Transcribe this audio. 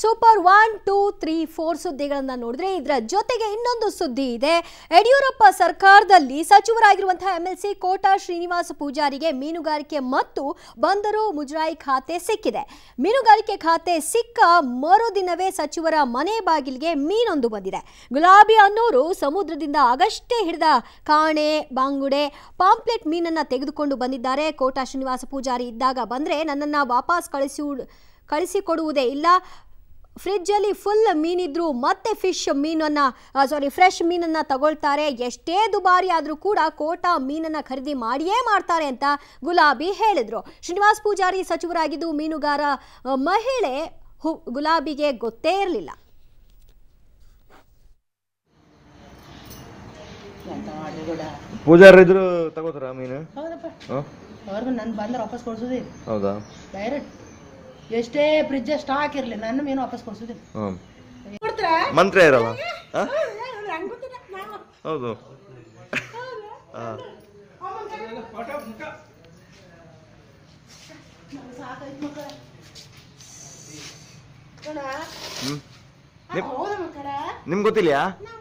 super one two three four ಸುದ್ದಿಗಳನ್ನು ನೋಡಿದ್ರೆ ಇದರ ಜೊತೆಗೆ ಇನ್ನೊಂದು ಸುದ್ದಿ ಇದೆ ಯಡಿಯೂರಪ್ಪ ಸರ್ಕಾರದಲ್ಲಿ ಸಚಿವರಾಗಿರುವಂತಹ ಎಂಎಲ್ಸಿ ಕೋಟಾ ಶ್ರೀನಿವಾಸ ಪೂಜಾರಿಗೆ ಮೀನುಗಾರಿಕೆ ಮತ್ತು ಬಂದರು ಮುಜರಾಯಿ ಖಾತೆ ಸಿಕ್ಕಿದೆ ಮೀನುಗಾರಿಕೆ ಖಾತೆ ಸಿಕ್ಕ ಮರುದಿನವೇ ಸಚಿವರ ಮನೆ ಬಾಗಿಲಿಗೆ ಮೀನೊಂದು ಬಂದಿದೆ ಗುಲಾಬಿ ಅನ್ನೋರು ಸಮುದ್ರದಿಂದ ಆಗಷ್ಟೇ ಹಿಡಿದ ಕಾಣೆ ಬಾಂಗುಡೆ ಪಾಂಪ್ಲೆಟ್ ಮೀನನ್ನು ತೆಗೆದುಕೊಂಡು ಬಂದಿದ್ದಾರೆ ಕೋಟಾ ಶ್ರೀನಿವಾಸ ಪೂಜಾರಿ ಇದ್ದಾಗ ಬಂದರೆ ನನ್ನನ್ನು ವಾಪಸ್ ಕಳಿಸಿ ಕಳಿಸಿಕೊಡುವುದೇ ಇಲ್ಲ ಫ್ರಿಜ್ಜಲ್ಲಿ ಫುಲ್ ಮೀನಿದ್ರು ಮತ್ತೆ ಫಿಶ್ ಮೀನನ್ನು ಸಾರಿ ಫ್ರೆಶ್ ಮೀನನ್ನು ತಗೊಳ್ತಾರೆ ಎಷ್ಟೇ ದುಬಾರಿ ಆದರೂ ಕೂಡ ಕೋಟಾ ಮೀನನ್ನ ಖರೀದಿ ಮಾಡಿಯೇ ಮಾಡ್ತಾರೆ ಅಂತ ಗುಲಾಬಿ ಹೇಳಿದ್ರು ಶ್ರೀನಿವಾಸ್ ಪೂಜಾರಿ ಸಚಿವರಾಗಿದ್ದು ಮೀನುಗಾರ ಮಹಿಳೆ ಹು ಗುಲಾಬಿಗೆ ಗೊತ್ತೇ ಇರಲಿಲ್ಲ ಪೂಜಾರಿ ಇದ್ರು ತಗೋತಾರ ಮೀನು ಹೌದಪ್ಪ ಅವ್ರಿಗೆ ನನ್ ಬಂದ್ರೆ ವಾಪಸ್ ಕೊಡ್ಸೋದೇ ಹೌದಾ ಡೈರೆಕ್ಟ್ ಎಷ್ಟೇ ಫ್ರಿಜ್ ಸ್ಟಾಕ್ ಇರಲಿ ನನ್ನ ಮೀನು ವಾಪಸ್ ಕೊಡ್ಸಿದ್ದೀನಿ ಮಂತ್ರ ಇರಲ್ಲ ಹೌದು ಗೊತ್ತಿಲ್ಲ